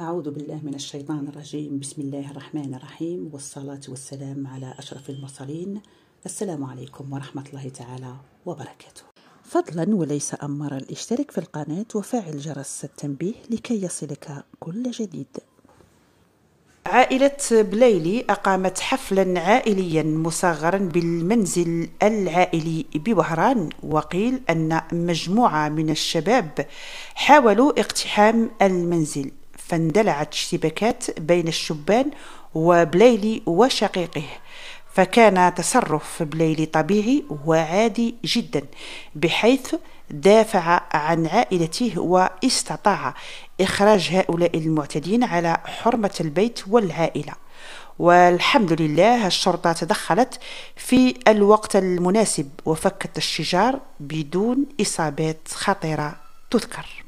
أعوذ بالله من الشيطان الرجيم بسم الله الرحمن الرحيم والصلاة والسلام على أشرف المرسلين السلام عليكم ورحمة الله تعالى وبركاته فضلا وليس أمرا اشترك في القناة وفعل جرس التنبيه لكي يصلك كل جديد عائلة بليلي أقامت حفلا عائليا مصغرا بالمنزل العائلي بوهران وقيل أن مجموعة من الشباب حاولوا اقتحام المنزل فاندلعت اشتباكات بين الشبان وبليلي وشقيقه فكان تصرف بليلي طبيعي وعادي جدا بحيث دافع عن عائلته واستطاع إخراج هؤلاء المعتدين على حرمة البيت والعائلة والحمد لله الشرطة تدخلت في الوقت المناسب وفكت الشجار بدون إصابات خطيرة تذكر